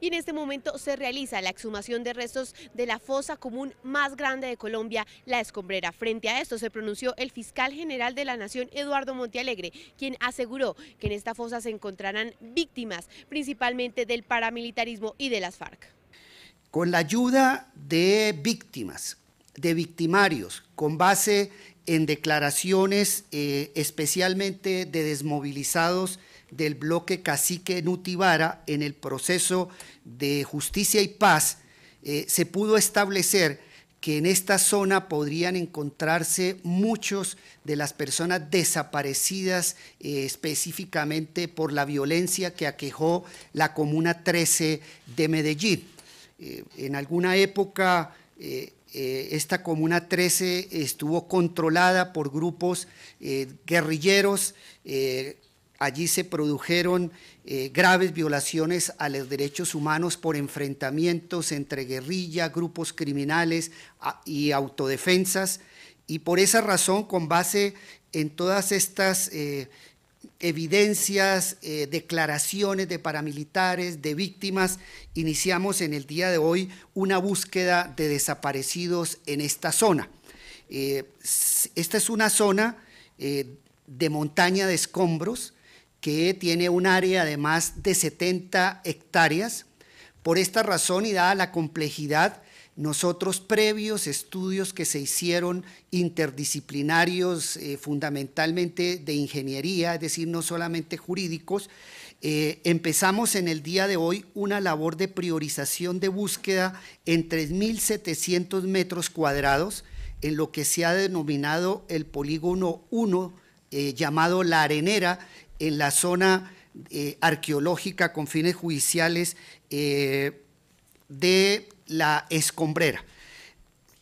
y en este momento se realiza la exhumación de restos de la fosa común más grande de Colombia, la escombrera. Frente a esto se pronunció el fiscal general de la Nación, Eduardo Montealegre, quien aseguró que en esta fosa se encontrarán víctimas, principalmente del paramilitarismo y de las FARC. Con la ayuda de víctimas, de victimarios, con base en declaraciones eh, especialmente de desmovilizados del bloque cacique Nutibara en el proceso de justicia y paz, eh, se pudo establecer que en esta zona podrían encontrarse muchos de las personas desaparecidas eh, específicamente por la violencia que aquejó la Comuna 13 de Medellín. en alguna época eh, eh, esta Comuna 13 estuvo controlada por grupos eh, guerrilleros. allí se produjeron graves violaciones a los derechos humanos por enfrentamientos entre guerrilla, grupos criminales y autodefensas. Y por esa razón, con base en todas estas evidencias, eh, declaraciones de paramilitares, de víctimas, iniciamos en el día de hoy una búsqueda de desaparecidos en esta zona. Eh, esta es una zona eh, de montaña de escombros que tiene un área de más de 70 hectáreas. Por esta razón y dada la complejidad nosotros, previos estudios que se hicieron interdisciplinarios, eh, fundamentalmente de ingeniería, es decir, no solamente jurídicos, eh, empezamos en el día de hoy una labor de priorización de búsqueda en 3.700 metros cuadrados en lo que se ha denominado el polígono 1, eh, llamado La Arenera, en la zona arqueológica con fines judiciales de la escombrera.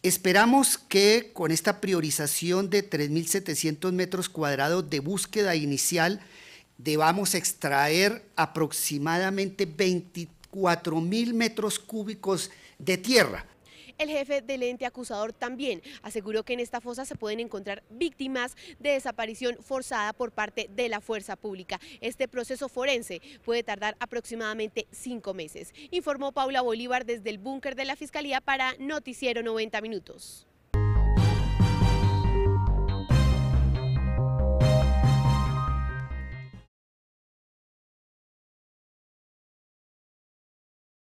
Esperamos que con esta priorización de 3.700 metros cuadrados de búsqueda inicial debamos extraer aproximadamente 24.000 metros cúbicos de tierra el jefe del ente acusador también aseguró que en esta fosa se pueden encontrar víctimas de desaparición forzada por parte de la fuerza pública. Este proceso forense puede tardar aproximadamente cinco meses, informó Paula Bolívar desde el búnker de la Fiscalía para Noticiero 90 Minutos.